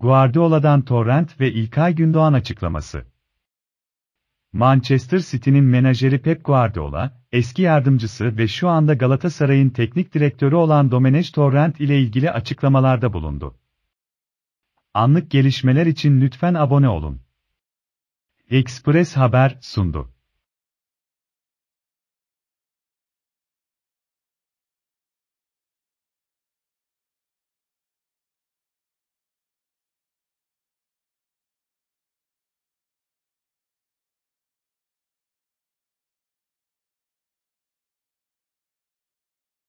Guardiola'dan Torrent ve İlkay Gündoğan açıklaması. Manchester City'nin menajeri Pep Guardiola, eski yardımcısı ve şu anda Galatasaray'ın teknik direktörü olan Domenech Torrent ile ilgili açıklamalarda bulundu. Anlık gelişmeler için lütfen abone olun. Express Haber sundu.